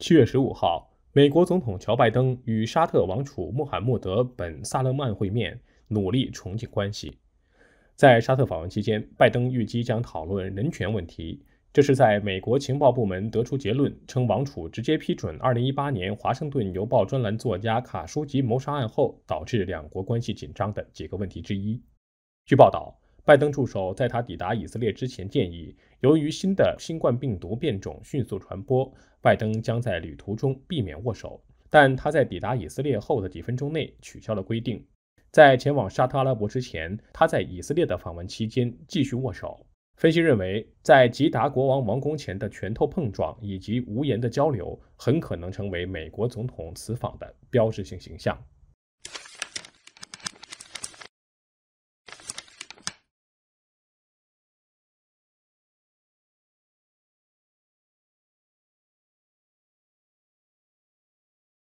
七月十五号，美国总统乔拜登与沙特王储穆罕默德本萨勒曼会面，努力重建关系。在沙特访问期间，拜登预计将讨论人权问题。这是在美国情报部门得出结论称王储直接批准二零一八年《华盛顿邮报》专栏作家卡舒吉谋杀案后，导致两国关系紧张的几个问题之一。据报道。拜登助手在他抵达以色列之前建议，由于新的新冠病毒变种迅速传播，拜登将在旅途中避免握手。但他在抵达以色列后的几分钟内取消了规定。在前往沙特阿拉伯之前，他在以色列的访问期间继续握手。分析认为，在吉达国王王宫前的拳头碰撞以及无言的交流，很可能成为美国总统此访的标志性形象。